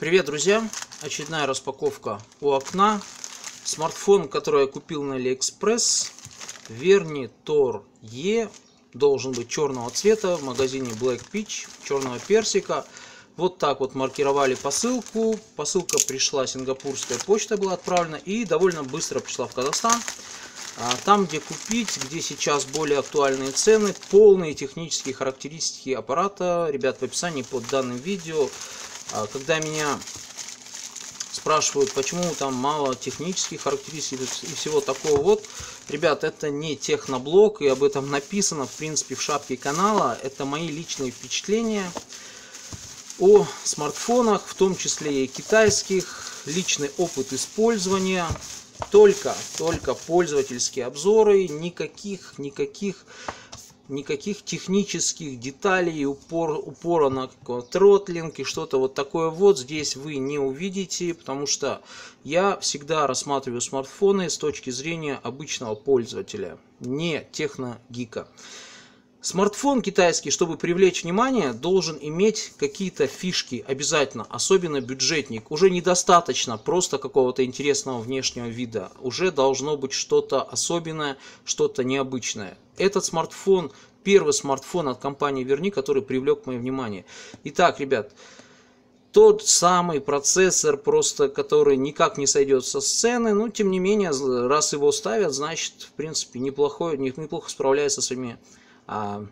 Привет, друзья! Очередная распаковка у окна. Смартфон, который я купил на AliExpress, Тор Е должен быть черного цвета, в магазине Black Peach, черного персика. Вот так вот маркировали посылку. Посылка пришла, сингапурская почта была отправлена и довольно быстро пришла в Казахстан. А, там, где купить, где сейчас более актуальные цены, полные технические характеристики аппарата, ребят, в описании под данным видео а, когда меня спрашивают, почему там мало технических характеристик и всего такого. Вот, ребят, это не техноблог, и об этом написано, в принципе, в шапке канала. Это мои личные впечатления о смартфонах, в том числе и китайских, личный опыт использования, только, только пользовательские обзоры, никаких, никаких никаких технических деталей, упор, упора на тротлинг и что-то вот такое вот здесь вы не увидите, потому что я всегда рассматриваю смартфоны с точки зрения обычного пользователя, не техногика. гика Смартфон китайский, чтобы привлечь внимание, должен иметь какие-то фишки обязательно, особенно бюджетник. Уже недостаточно просто какого-то интересного внешнего вида, уже должно быть что-то особенное, что-то необычное. Этот смартфон, первый смартфон от компании Верни, который привлек мое внимание. Итак, ребят, тот самый процессор, просто который никак не сойдет со сцены, но тем не менее, раз его ставят, значит, в принципе, неплохой, неплохо справляется со своими а,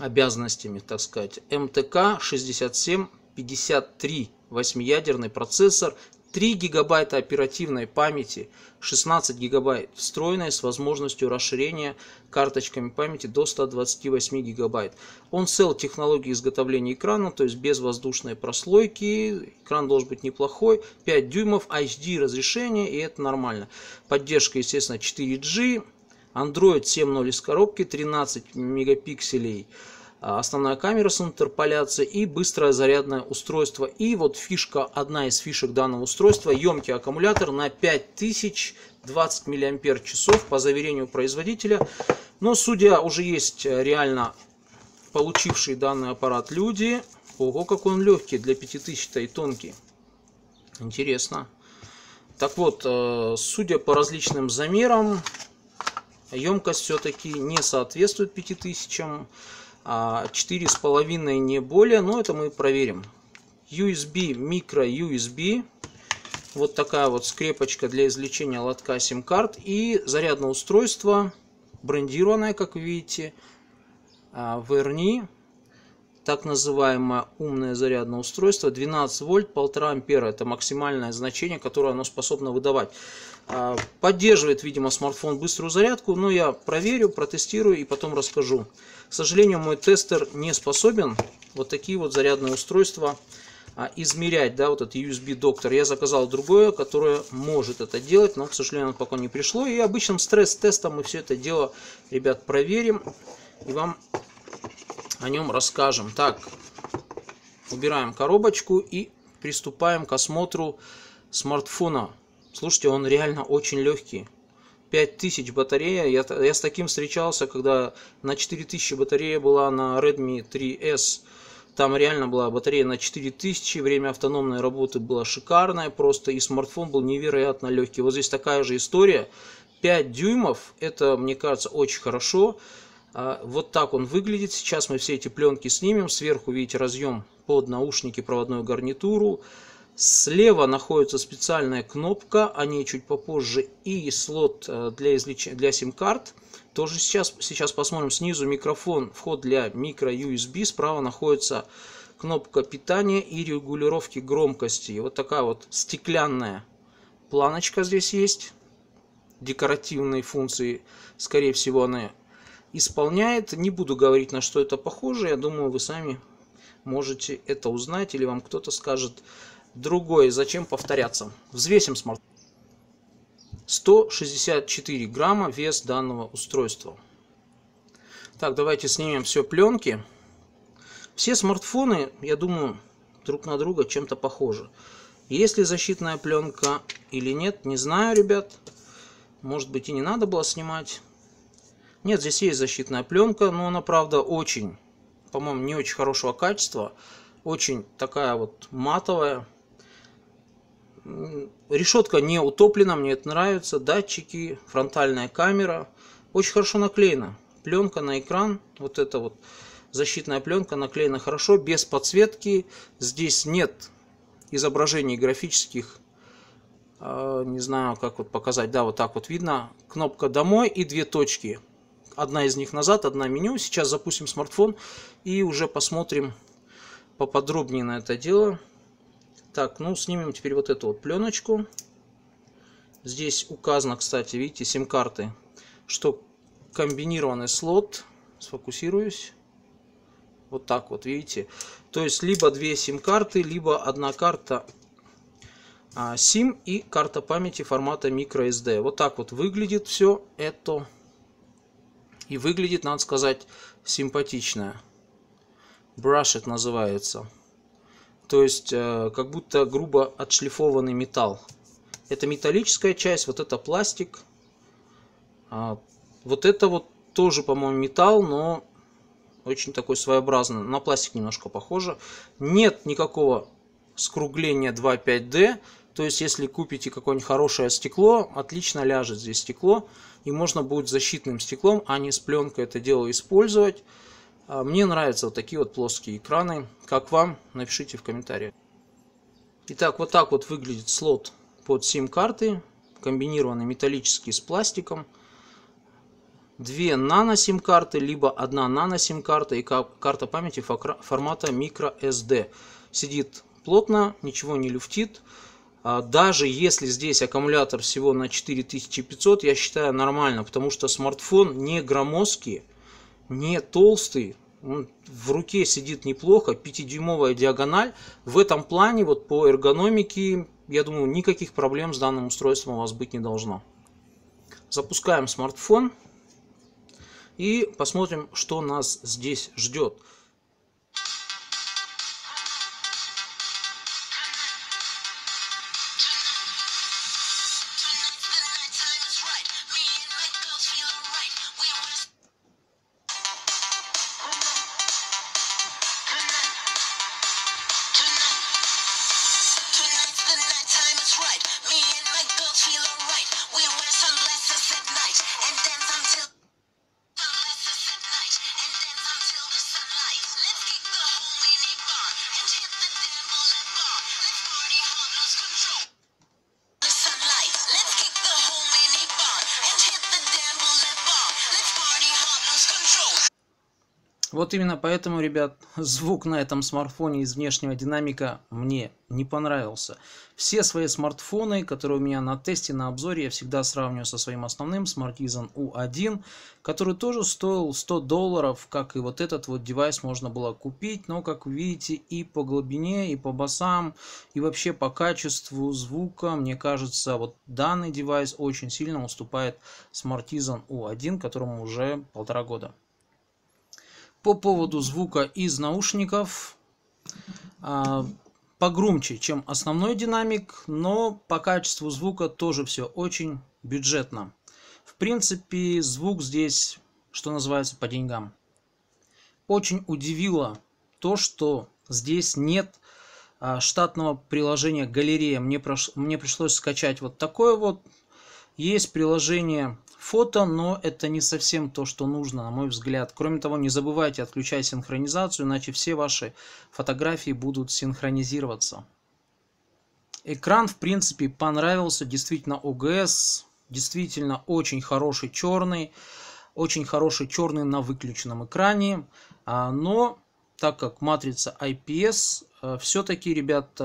обязанностями, так сказать, МТК 6753 восьмиядерный процессор, 3 гигабайта оперативной памяти, 16 гигабайт встроенной с возможностью расширения карточками памяти до 128 гигабайт. Он сел технологии изготовления экрана, то есть без воздушной прослойки, экран должен быть неплохой, 5 дюймов, HD разрешение и это нормально. Поддержка, естественно, 4G, Android 7.0 из коробки, 13 мегапикселей а, основная камера с интерполяцией и быстрое зарядное устройство. И вот фишка, одна из фишек данного устройства, емкий аккумулятор на 5020 мАч по заверению производителя. Но судя уже есть э, реально получившие данный аппарат люди. Ого, как он легкий для 5000-то и тонкий. Интересно. Так вот, э, судя по различным замерам, емкость все-таки не соответствует 5000, а половиной не более, но ну, это мы проверим. USB, микро USB, вот такая вот скрепочка для извлечения лотка сим-карт и зарядное устройство, брендированное, как вы видите, а, Верни, так называемое умное зарядное устройство, 12 вольт, 1,5 ампера, это максимальное значение, которое оно способно выдавать. А, поддерживает, видимо, смартфон быструю зарядку, но я проверю, протестирую и потом расскажу. К сожалению, мой тестер не способен вот такие вот зарядные устройства а, измерять, да, вот этот USB доктор. Я заказал другое, которое может это делать, но, к сожалению, оно пока не пришло. И обычным стресс-тестом мы все это дело, ребят, проверим и вам о нем расскажем. Так, убираем коробочку и приступаем к осмотру смартфона Слушайте, он реально очень легкий. 5000 батарея. Я, я с таким встречался, когда на 4000 батарея была на Redmi 3S. Там реально была батарея на 4000, время автономной работы было шикарное просто, и смартфон был невероятно легкий. Вот здесь такая же история. 5 дюймов, это, мне кажется, очень хорошо. А, вот так он выглядит. Сейчас мы все эти пленки снимем. Сверху видите разъем под наушники, проводную гарнитуру. Слева находится специальная кнопка, о ней чуть попозже, и слот э, для, извлеч... для сим-карт. Тоже сейчас, сейчас посмотрим снизу микрофон, вход для микро-USB, справа находится кнопка питания и регулировки громкости. Вот такая вот стеклянная планочка здесь есть, декоративные функции, скорее всего, она исполняет. Не буду говорить, на что это похоже, я думаю, вы сами можете это узнать, или вам кто-то скажет, другой, зачем повторяться. Взвесим смартфон. 164 грамма вес данного устройства. Так, давайте снимем все пленки. Все смартфоны, я думаю, друг на друга чем-то похожи. Есть ли защитная пленка или нет, не знаю, ребят. Может быть и не надо было снимать. Нет, здесь есть защитная пленка, но она, правда, очень, по-моему, не очень хорошего качества. Очень такая вот матовая. Решетка не утоплена, мне это нравится. Датчики, фронтальная камера. Очень хорошо наклеена. Пленка на экран, вот эта вот защитная пленка наклеена хорошо, без подсветки. Здесь нет изображений графических, а, не знаю, как вот показать, да, вот так вот видно. Кнопка «Домой» и две точки. Одна из них назад, одна меню. Сейчас запустим смартфон и уже посмотрим поподробнее на это дело. Так, ну снимем теперь вот эту вот пленочку. Здесь указано, кстати, видите, сим-карты, что комбинированный слот. Сфокусируюсь. Вот так вот, видите. То есть, либо две сим-карты, либо одна карта а, сим и карта памяти формата microSD. Вот так вот выглядит все это. И выглядит, надо сказать, симпатично. Brush it называется. То есть, э, как будто грубо отшлифованный металл. Это металлическая часть, вот это пластик. А, вот это вот тоже, по-моему, металл, но очень такой своеобразный. На пластик немножко похоже. Нет никакого скругления 2.5D. То есть, если купите какое-нибудь хорошее стекло, отлично ляжет здесь стекло. И можно будет защитным стеклом, а не с пленкой это дело использовать. А, мне нравятся вот такие вот плоские экраны. Как вам? Напишите в комментариях. Итак, вот так вот выглядит слот под сим-карты, комбинированный металлический с пластиком. Две нано-сим-карты, либо одна нано-сим-карта и карта памяти формата microSD. Сидит плотно, ничего не люфтит. А, даже если здесь аккумулятор всего на 4500, я считаю нормально, потому что смартфон не громоздкий не толстый, он в руке сидит неплохо, 5-дюймовая диагональ. В этом плане, вот по эргономике, я думаю, никаких проблем с данным устройством у вас быть не должно. Запускаем смартфон и посмотрим, что нас здесь ждет. именно поэтому, ребят, звук на этом смартфоне из внешнего динамика мне не понравился. Все свои смартфоны, которые у меня на тесте, на обзоре, я всегда сравниваю со своим основным Smartisan U1, который тоже стоил 100 долларов, как и вот этот вот девайс можно было купить, но, как вы видите, и по глубине, и по басам, и вообще по качеству звука, мне кажется, вот данный девайс очень сильно уступает Smartisan U1, которому уже полтора года. По поводу звука из наушников а, погромче, чем основной динамик, но по качеству звука тоже все очень бюджетно. В принципе, звук здесь, что называется, по деньгам. Очень удивило то, что здесь нет а, штатного приложения галерея. Мне, Мне пришлось скачать вот такое вот. Есть приложение фото, но это не совсем то, что нужно, на мой взгляд. Кроме того, не забывайте отключать синхронизацию, иначе все ваши фотографии будут синхронизироваться. Экран, в принципе, понравился. Действительно, ОГС, действительно очень хороший черный. Очень хороший черный на выключенном экране. А, но, так как матрица IPS, э, все-таки, ребят,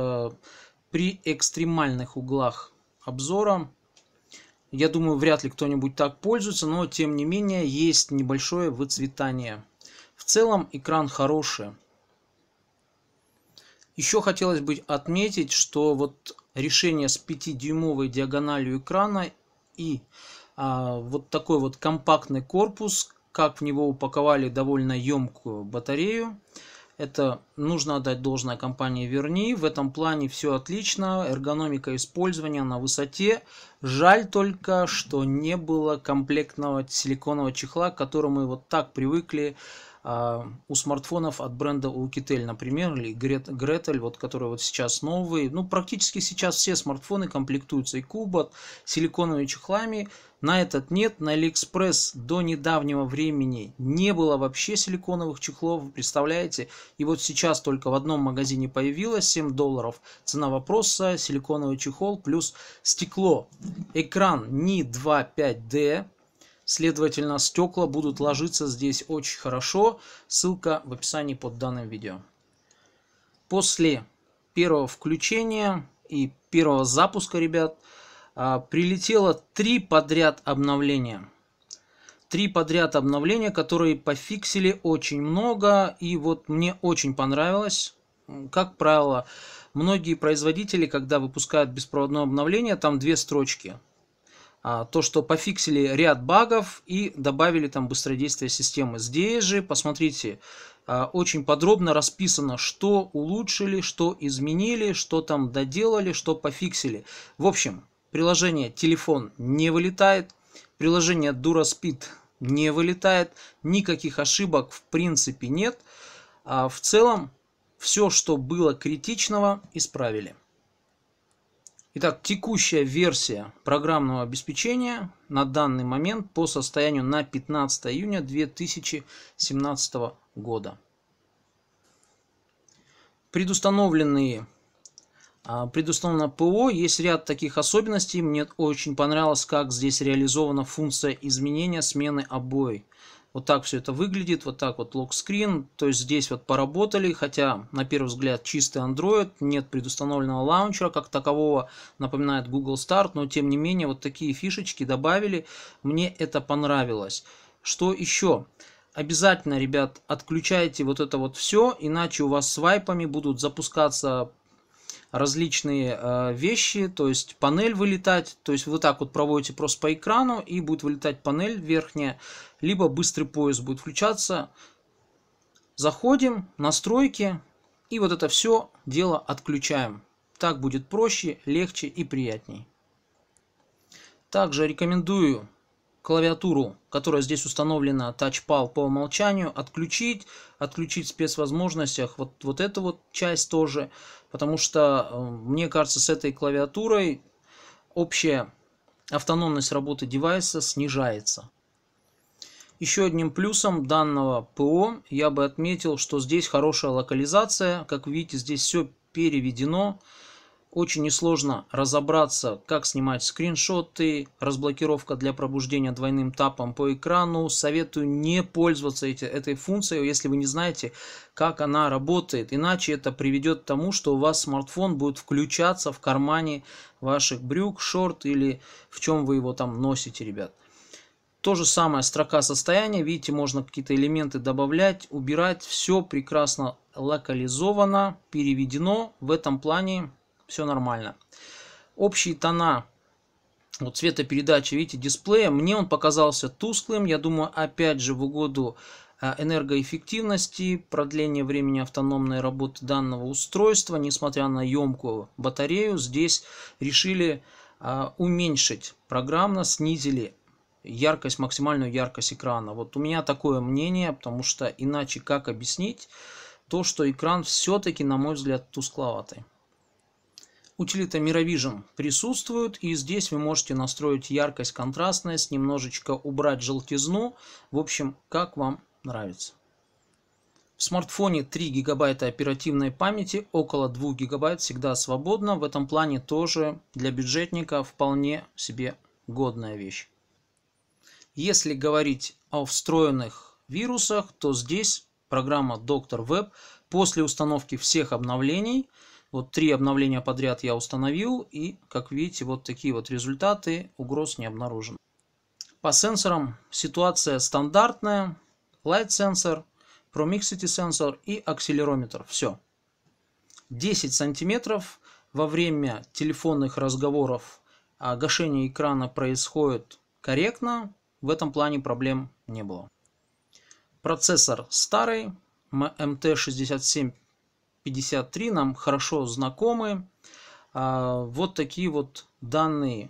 при экстремальных углах обзора я думаю, вряд ли кто-нибудь так пользуется, но тем не менее есть небольшое выцветание. В целом экран хороший. Еще хотелось бы отметить, что вот решение с 5-дюймовой диагональю экрана и а, вот такой вот компактный корпус, как в него упаковали довольно емкую батарею, это нужно отдать должное компании Верни. В этом плане все отлично. Эргономика использования на высоте. Жаль только, что не было комплектного силиконового чехла, к которому мы вот так привыкли а, у смартфонов от бренда Oukitel, например, или Gretel, вот, который вот сейчас новый. Ну, практически сейчас все смартфоны комплектуются и кубот, силиконовыми чехлами. На этот нет. На AliExpress до недавнего времени не было вообще силиконовых чехлов, представляете? И вот сейчас только в одном магазине появилось 7 долларов. Цена вопроса, силиконовый чехол плюс стекло. Экран Ni 2.5D, Следовательно, стекла будут ложиться здесь очень хорошо. Ссылка в описании под данным видео. После первого включения и первого запуска, ребят, а, прилетело три подряд обновления. Три подряд обновления, которые пофиксили очень много. И вот мне очень понравилось. Как правило, многие производители, когда выпускают беспроводное обновление, там две строчки. А, то, что пофиксили ряд багов и добавили там быстродействие системы. Здесь же, посмотрите, а, очень подробно расписано, что улучшили, что изменили, что там доделали, что пофиксили. В общем, приложение телефон не вылетает, приложение DuraSpeed не вылетает, никаких ошибок в принципе нет. А, в целом, все, что было критичного, исправили. Итак, текущая версия программного обеспечения на данный момент по состоянию на 15 июня 2017 года. Предустановленные а, предустановлено ПО. Есть ряд таких особенностей. Мне очень понравилось, как здесь реализована функция изменения смены обоев. Вот так все это выглядит, вот так вот лог-скрин. То есть здесь вот поработали, хотя на первый взгляд чистый Android, нет предустановленного лаунчера как такового, напоминает Google Start, но тем не менее вот такие фишечки добавили, мне это понравилось. Что еще? Обязательно, ребят, отключайте вот это вот все, иначе у вас свайпами будут запускаться различные э, вещи, то есть панель вылетать, то есть вы так вот проводите просто по экрану и будет вылетать панель верхняя, либо быстрый поиск будет включаться. Заходим, настройки и вот это все дело отключаем. Так будет проще, легче и приятней. Также рекомендую клавиатуру, которая здесь установлена, тачпал по умолчанию, отключить, отключить в спецвозможностях вот, вот эту вот часть тоже, потому что, эм, мне кажется, с этой клавиатурой общая автономность работы девайса снижается. Еще одним плюсом данного ПО я бы отметил, что здесь хорошая локализация. Как видите, здесь все переведено. Очень несложно разобраться, как снимать скриншоты, разблокировка для пробуждения двойным тапом по экрану. Советую не пользоваться эти, этой функцией, если вы не знаете, как она работает. Иначе это приведет к тому, что у вас смартфон будет включаться в кармане ваших брюк, шорт или в чем вы его там носите, ребят. То же самое строка состояния. Видите, можно какие-то элементы добавлять, убирать. Все прекрасно локализовано, переведено. В этом плане все нормально. Общие тона вот цветопередачи, видите, дисплея, мне он показался тусклым, я думаю, опять же, в угоду э, энергоэффективности, продление времени автономной работы данного устройства, несмотря на емкую батарею, здесь решили а, уменьшить программно, снизили яркость, максимальную яркость экрана. Вот у меня такое мнение, потому что иначе как объяснить то, что экран все-таки, на мой взгляд, тускловатый. Утилита Miravision присутствует, и здесь вы можете настроить яркость, контрастность, немножечко убрать желтизну. В общем, как вам нравится. В смартфоне 3 гигабайта оперативной памяти, около 2 гигабайт всегда свободно. В этом плане тоже для бюджетника вполне себе годная вещь. Если говорить о встроенных вирусах, то здесь программа Доктор Веб после установки всех обновлений – вот три обновления подряд я установил, и, как видите, вот такие вот результаты, угроз не обнаружен. По сенсорам ситуация стандартная. Light сенсор, Promixity сенсор и акселерометр. Все. 10 сантиметров во время телефонных разговоров а гашение экрана происходит корректно. В этом плане проблем не было. Процессор старый, MT67 53 нам хорошо знакомы. А, вот такие вот данные.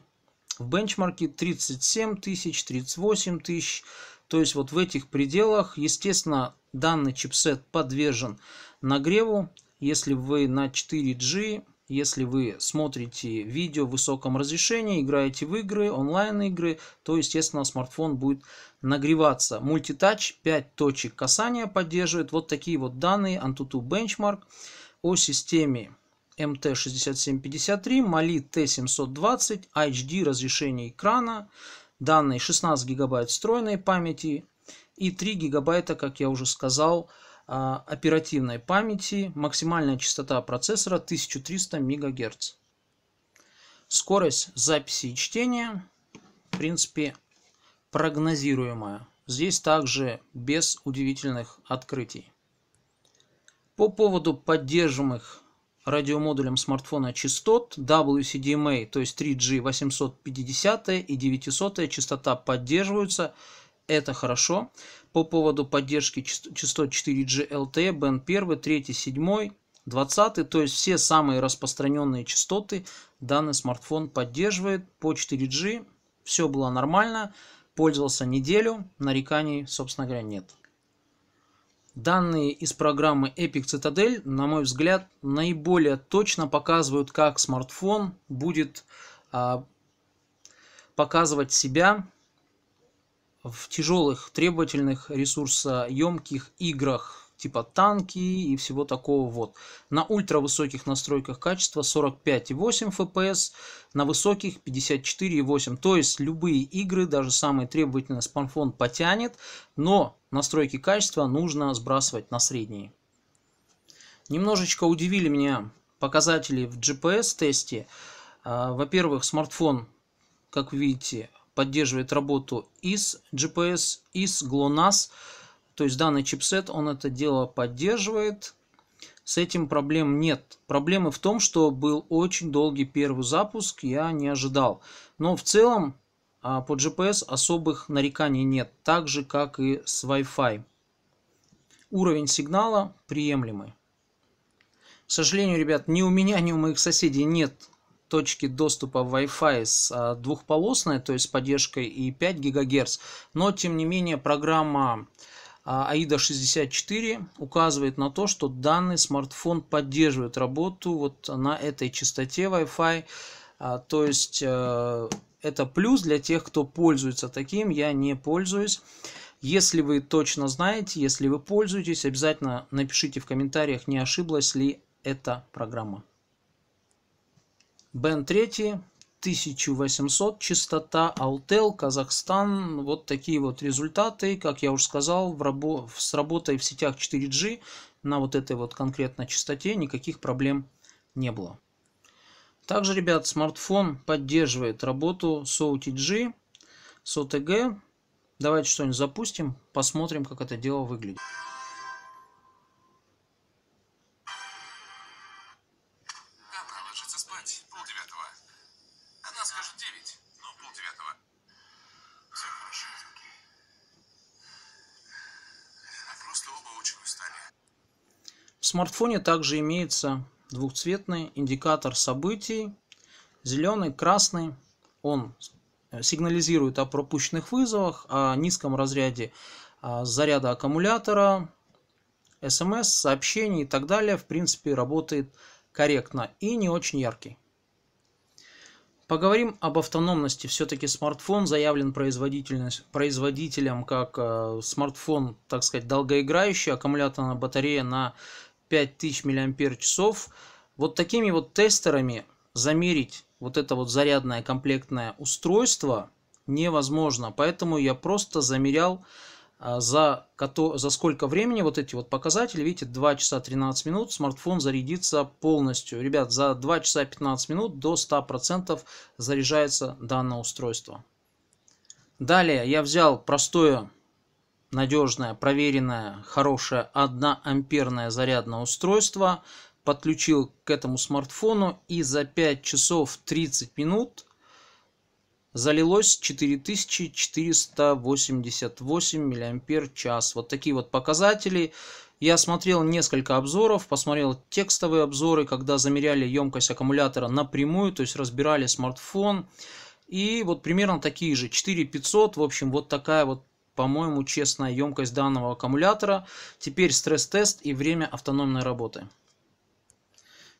В бенчмарке 37 тысяч, 38 тысяч. То есть вот в этих пределах, естественно, данный чипсет подвержен нагреву. Если вы на 4G если вы смотрите видео в высоком разрешении, играете в игры, онлайн-игры, то, естественно, смартфон будет нагреваться. Мультитач 5 точек касания поддерживает. Вот такие вот данные Antutu Benchmark о системе MT6753, Mali T720, HD разрешение экрана, данные 16 гигабайт встроенной памяти и 3 гигабайта, как я уже сказал, а, оперативной памяти, максимальная частота процессора 1300 МГц. Скорость записи и чтения, в принципе, прогнозируемая. Здесь также без удивительных открытий. По поводу поддерживаемых радиомодулем смартфона частот WCDMA, то есть 3G 850 и 900 частота поддерживаются – это хорошо. По поводу поддержки частот 4G LTE, Band 1, 3, 7, 20, то есть все самые распространенные частоты данный смартфон поддерживает по 4G. Все было нормально, пользовался неделю, нареканий, собственно говоря, нет. Данные из программы Epic Citadel, на мой взгляд, наиболее точно показывают, как смартфон будет а, показывать себя в тяжелых, требовательных, ресурсоемких играх, типа танки и всего такого вот. На ультравысоких настройках качества 45,8 FPS, на высоких 54,8. То есть любые игры, даже самые требовательные, спанфон потянет, но настройки качества нужно сбрасывать на средние. Немножечко удивили меня показатели в GPS-тесте. А, во-первых, смартфон, как видите, поддерживает работу и с GPS, и с GLONASS. То есть данный чипсет, он это дело поддерживает. С этим проблем нет. Проблемы в том, что был очень долгий первый запуск, я не ожидал. Но в целом а, по GPS особых нареканий нет, так же как и с Wi-Fi. Уровень сигнала приемлемый. К сожалению, ребят, ни у меня, ни у моих соседей нет точки доступа Wi-Fi с а, двухполосной, то есть с поддержкой и 5 ГГц, но тем не менее программа AIDA а, 64 указывает на то, что данный смартфон поддерживает работу вот на этой частоте Wi-Fi, а, то есть э, это плюс для тех, кто пользуется таким, я не пользуюсь. Если вы точно знаете, если вы пользуетесь, обязательно напишите в комментариях, не ошиблась ли эта программа. Бен 3, 1800, частота Алтел Казахстан. Вот такие вот результаты, как я уже сказал, в рабо... с работой в сетях 4G на вот этой вот конкретно частоте никаких проблем не было. Также, ребят, смартфон поддерживает работу с OTG, с OTG. Давайте что-нибудь запустим, посмотрим, как это дело выглядит. смартфоне также имеется двухцветный индикатор событий, зеленый, красный. Он э, сигнализирует о пропущенных вызовах, о низком разряде э, заряда аккумулятора, смс, сообщений и так далее. В принципе, работает корректно и не очень яркий. Поговорим об автономности. Все-таки смартфон заявлен производителем как э, смартфон, так сказать, долгоиграющий, аккумуляторная батарея на 5000 мАч. Вот такими вот тестерами замерить вот это вот зарядное комплектное устройство невозможно. Поэтому я просто замерял а, за, за сколько времени вот эти вот показатели. Видите, 2 часа 13 минут смартфон зарядится полностью. Ребят, за 2 часа 15 минут до 100% заряжается данное устройство. Далее я взял простое надежное, проверенное, хорошее 1-амперное зарядное устройство, подключил к этому смартфону и за 5 часов 30 минут залилось 4488 мАч. Вот такие вот показатели. Я смотрел несколько обзоров, посмотрел текстовые обзоры, когда замеряли емкость аккумулятора напрямую, то есть разбирали смартфон. И вот примерно такие же 4500, в общем, вот такая вот по-моему, честная емкость данного аккумулятора. Теперь стресс-тест и время автономной работы.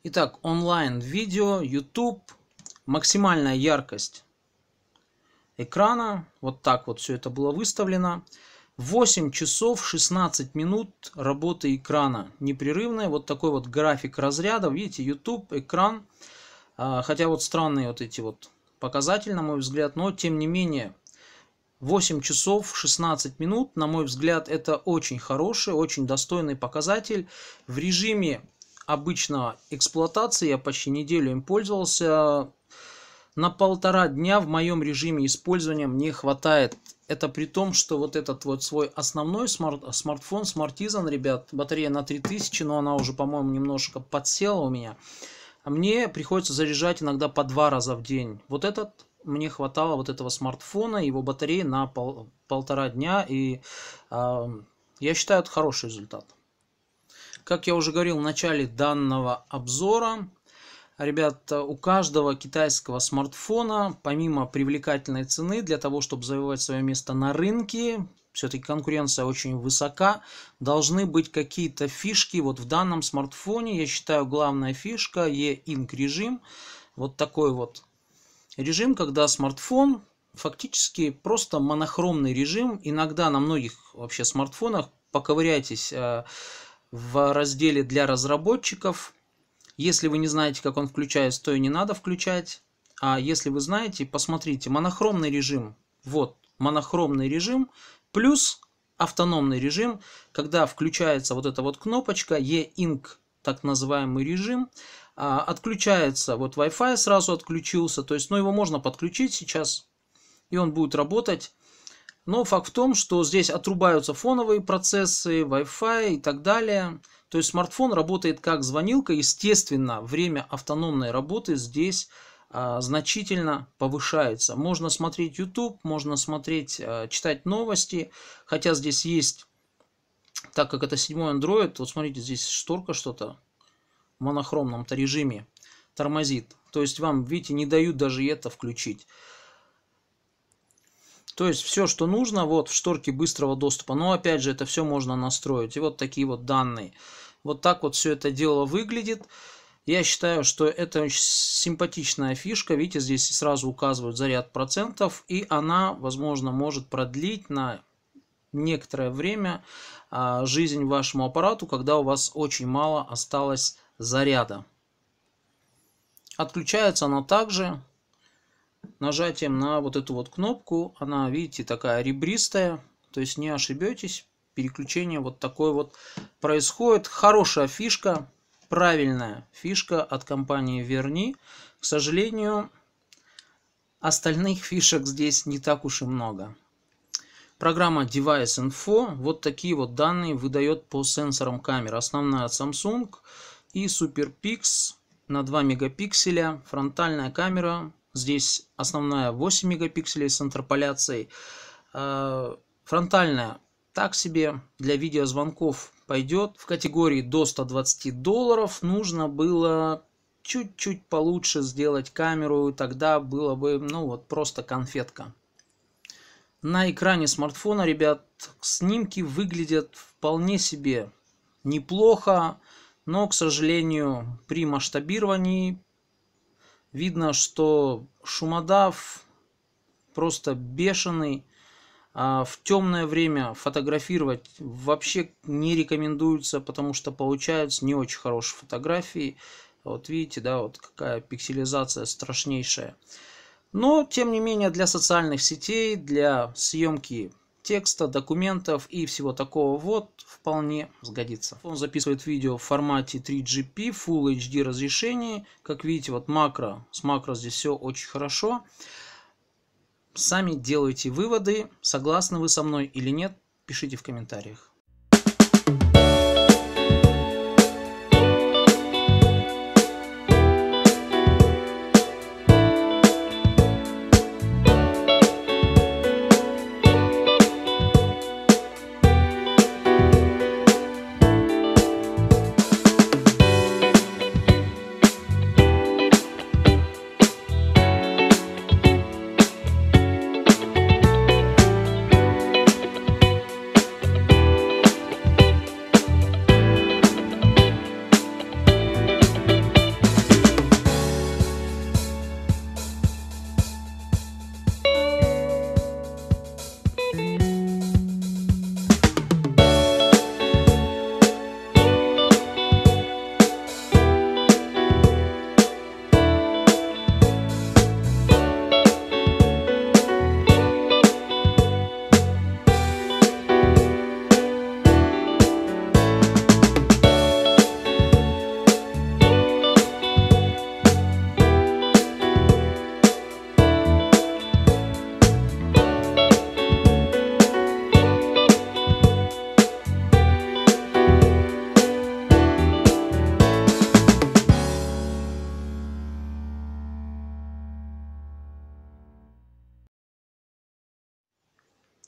Итак, онлайн-видео, YouTube, максимальная яркость экрана. Вот так вот все это было выставлено. 8 часов 16 минут работы экрана непрерывная Вот такой вот график разряда. Видите, YouTube, экран. А, хотя вот странные вот эти вот показатели, на мой взгляд. Но, тем не менее, 8 часов 16 минут, на мой взгляд, это очень хороший, очень достойный показатель. В режиме обычного эксплуатации, я почти неделю им пользовался, на полтора дня в моем режиме использования мне хватает. Это при том, что вот этот вот свой основной смарт смартфон, смартизан, ребят, батарея на 3000, но она уже, по-моему, немножко подсела у меня. А мне приходится заряжать иногда по два раза в день. Вот этот мне хватало вот этого смартфона, его батареи на пол, полтора дня, и э, я считаю, это хороший результат. Как я уже говорил в начале данного обзора, ребят, у каждого китайского смартфона, помимо привлекательной цены, для того, чтобы завоевать свое место на рынке, все-таки конкуренция очень высока, должны быть какие-то фишки. Вот в данном смартфоне, я считаю, главная фишка e-Ink режим. Вот такой вот режим, когда смартфон фактически просто монохромный режим. Иногда на многих вообще смартфонах поковыряйтесь э, в разделе для разработчиков. Если вы не знаете, как он включается, то и не надо включать. А если вы знаете, посмотрите, монохромный режим. Вот, монохромный режим плюс автономный режим, когда включается вот эта вот кнопочка E-Ink, так называемый режим. А, отключается, вот Wi-Fi сразу отключился, то есть, ну, его можно подключить сейчас, и он будет работать. Но факт в том, что здесь отрубаются фоновые процессы, Wi-Fi и так далее. То есть смартфон работает как звонилка. Естественно, время автономной работы здесь а, значительно повышается. Можно смотреть YouTube, можно смотреть, а, читать новости. Хотя здесь есть, так как это седьмой Android, вот смотрите, здесь шторка что-то монохромном-то режиме тормозит. То есть вам, видите, не дают даже это включить. То есть все, что нужно, вот в шторке быстрого доступа. Но опять же, это все можно настроить. И вот такие вот данные. Вот так вот все это дело выглядит. Я считаю, что это очень симпатичная фишка. Видите, здесь сразу указывают заряд процентов. И она, возможно, может продлить на некоторое время а, жизнь вашему аппарату, когда у вас очень мало осталось заряда. Отключается она также нажатием на вот эту вот кнопку. Она, видите, такая ребристая, то есть не ошибетесь. Переключение вот такое вот происходит. Хорошая фишка, правильная фишка от компании Верни. К сожалению, остальных фишек здесь не так уж и много. Программа Device Info вот такие вот данные выдает по сенсорам камеры. Основная от Samsung – и SuperPix на 2 мегапикселя, фронтальная камера, здесь основная 8 мегапикселей с интерполяцией. Э, фронтальная так себе, для видеозвонков пойдет. В категории до 120 долларов нужно было чуть-чуть получше сделать камеру, тогда было бы, ну вот, просто конфетка. На экране смартфона, ребят, снимки выглядят вполне себе неплохо. Но, к сожалению, при масштабировании видно, что шумодав просто бешеный. А в темное время фотографировать вообще не рекомендуется, потому что получаются не очень хорошие фотографии. Вот видите, да, вот какая пикселизация страшнейшая. Но, тем не менее, для социальных сетей, для съемки текста, документов и всего такого вот вполне сгодится. Он записывает видео в формате 3GP, Full HD разрешении. Как видите, вот макро, с макро здесь все очень хорошо. Сами делайте выводы, согласны вы со мной или нет, пишите в комментариях.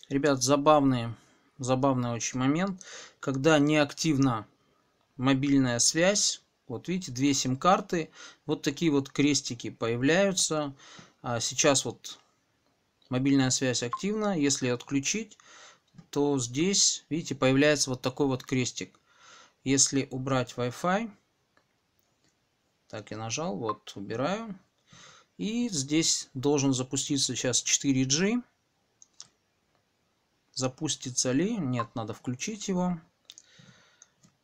ребят, забавный, забавный очень момент, когда неактивна мобильная связь, вот видите, две сим-карты, вот такие вот крестики появляются. А сейчас вот мобильная связь активна, если отключить, то здесь, видите, появляется вот такой вот крестик. Если убрать Wi-Fi, так, я нажал, вот, убираю. И здесь должен запуститься сейчас 4G. Запустится ли? Нет, надо включить его.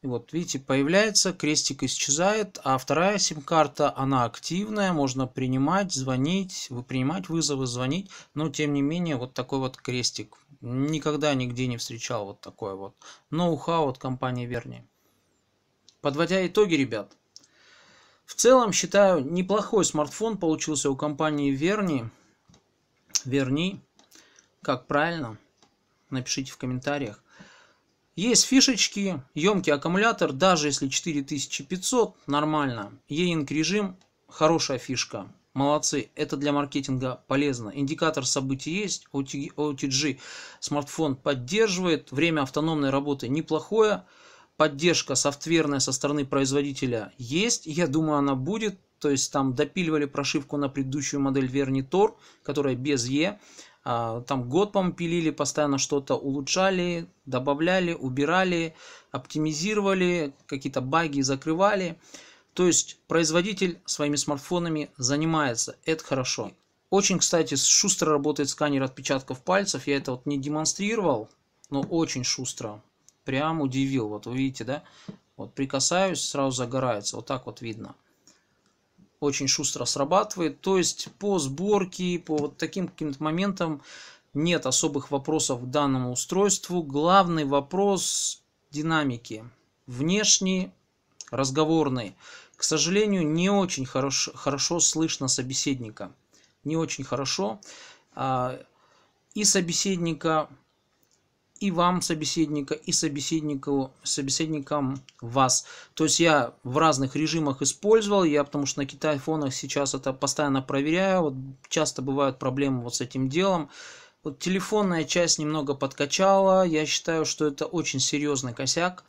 И вот видите, появляется, крестик исчезает, а вторая сим-карта, она активная, можно принимать, звонить, принимать вызовы, звонить, но тем не менее вот такой вот крестик. Никогда нигде не встречал вот такой вот ноу-хау от компании Верни. Подводя итоги, ребят, в целом, считаю, неплохой смартфон получился у компании Верни. Верни, как правильно – напишите в комментариях. Есть фишечки, емкий аккумулятор, даже если 4500, нормально. E-Ink режим, хорошая фишка, молодцы, это для маркетинга полезно. Индикатор событий есть, OTG смартфон поддерживает, время автономной работы неплохое, поддержка софтверная со стороны производителя есть, я думаю она будет, то есть там допиливали прошивку на предыдущую модель Vernitor, которая без E, а, там год, по пилили, постоянно что-то улучшали, добавляли, убирали, оптимизировали, какие-то баги закрывали. То есть производитель своими смартфонами занимается. Это хорошо. Очень, кстати, шустро работает сканер отпечатков пальцев. Я это вот не демонстрировал, но очень шустро. Прям удивил. Вот вы видите, да? Вот прикасаюсь, сразу загорается. Вот так вот видно очень шустро срабатывает. То есть по сборке, по вот таким каким-то моментам нет особых вопросов к данному устройству. Главный вопрос динамики. Внешний, разговорный. К сожалению, не очень хорошо, хорошо слышно собеседника. Не очень хорошо. А, и собеседника и вам собеседника, и собеседнику, собеседникам вас. То есть я в разных режимах использовал, я потому что на китай фонах сейчас это постоянно проверяю, вот часто бывают проблемы вот с этим делом. Вот телефонная часть немного подкачала, я считаю, что это очень серьезный косяк.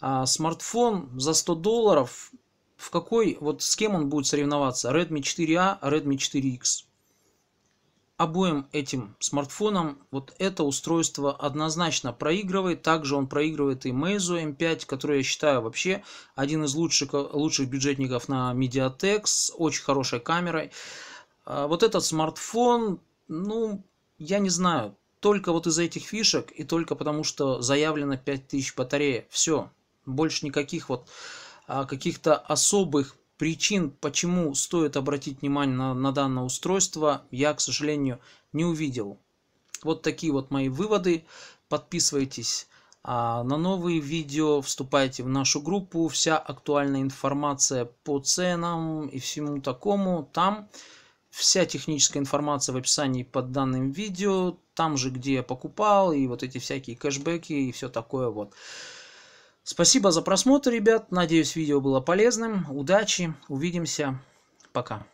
А смартфон за 100 долларов, в какой, вот с кем он будет соревноваться? Redmi 4A, Redmi 4X обоим этим смартфонам вот это устройство однозначно проигрывает. Также он проигрывает и Meizu M5, который я считаю вообще один из лучших, лучших бюджетников на MediaTek с очень хорошей камерой. А, вот этот смартфон, ну, я не знаю, только вот из-за этих фишек и только потому, что заявлено 5000 батареи Все, больше никаких вот а, каких-то особых Причин, почему стоит обратить внимание на, на данное устройство, я, к сожалению, не увидел. Вот такие вот мои выводы. Подписывайтесь а, на новые видео, вступайте в нашу группу. Вся актуальная информация по ценам и всему такому там. Вся техническая информация в описании под данным видео, там же, где я покупал, и вот эти всякие кэшбэки и все такое вот. Спасибо за просмотр, ребят. Надеюсь, видео было полезным. Удачи, увидимся. Пока.